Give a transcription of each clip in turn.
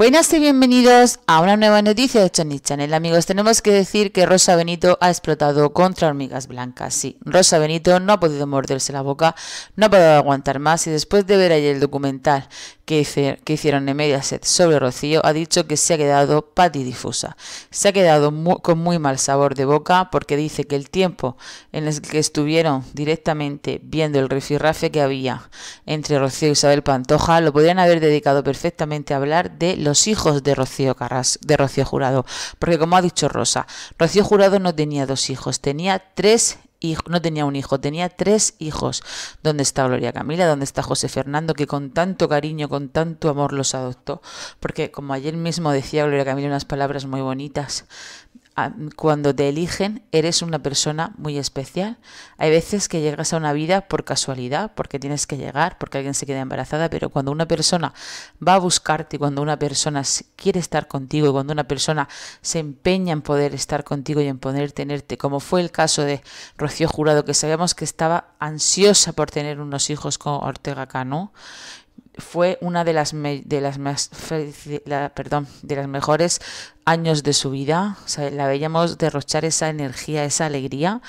Buenas y bienvenidos a una nueva noticia de Chonichanel, Channel. Amigos, tenemos que decir que Rosa Benito ha explotado contra hormigas blancas. Sí, Rosa Benito no ha podido morderse la boca, no ha podido aguantar más y después de ver ayer el documental que, que hicieron en Mediaset sobre Rocío, ha dicho que se ha quedado patidifusa. Se ha quedado con muy mal sabor de boca porque dice que el tiempo en el que estuvieron directamente viendo el refirrafe que había entre Rocío y e Isabel Pantoja lo podrían haber dedicado perfectamente a hablar de los los hijos de Rocío, Carras, de Rocío Jurado. Porque como ha dicho Rosa, Rocío Jurado no tenía dos hijos, tenía tres hijos, no tenía un hijo, tenía tres hijos. ¿Dónde está Gloria Camila? ¿Dónde está José Fernando que con tanto cariño, con tanto amor los adoptó? Porque como ayer mismo decía Gloria Camila unas palabras muy bonitas, Ah, cuando te eligen eres una persona muy especial. Hay veces que llegas a una vida por casualidad, porque tienes que llegar, porque alguien se queda embarazada, pero cuando una persona va a buscarte, cuando una persona quiere estar contigo, y cuando una persona se empeña en poder estar contigo y en poder tenerte, como fue el caso de Rocío Jurado, que sabíamos que estaba ansiosa por tener unos hijos con Ortega Cano, fue una de las, de las más perdón, de las mejores años de su vida. la veíamos derrochar esa energía, esa alegría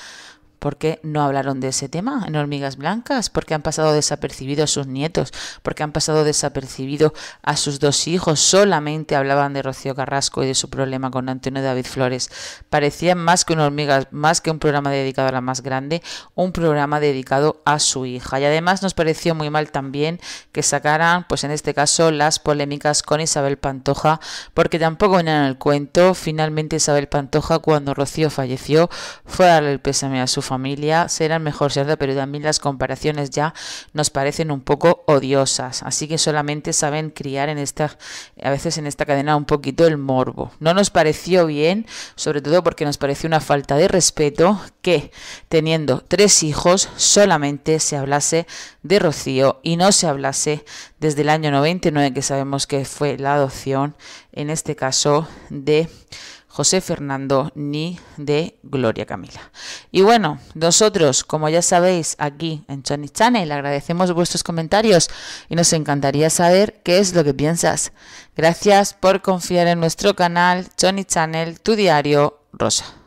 ¿Por qué no hablaron de ese tema en Hormigas Blancas? ¿Por qué han pasado desapercibidos sus nietos? ¿Por qué han pasado desapercibidos a sus dos hijos? Solamente hablaban de Rocío Carrasco y de su problema con Antonio David Flores. Parecía más que un Hormigas, más que un programa dedicado a la más grande, un programa dedicado a su hija. Y además nos pareció muy mal también que sacaran, pues en este caso, las polémicas con Isabel Pantoja, porque tampoco venían el cuento. Finalmente Isabel Pantoja, cuando Rocío falleció, fue a darle el pésame a su familia serán mejor ser pero también las comparaciones ya nos parecen un poco odiosas. Así que solamente saben criar en esta, a veces en esta cadena un poquito el morbo. No nos pareció bien, sobre todo porque nos pareció una falta de respeto que teniendo tres hijos solamente se hablase de Rocío y no se hablase desde el año 99 que sabemos que fue la adopción, en este caso de José Fernando ni de Gloria Camila. Y bueno, nosotros, como ya sabéis, aquí en Johnny Channel agradecemos vuestros comentarios y nos encantaría saber qué es lo que piensas. Gracias por confiar en nuestro canal Johnny Channel, tu diario rosa.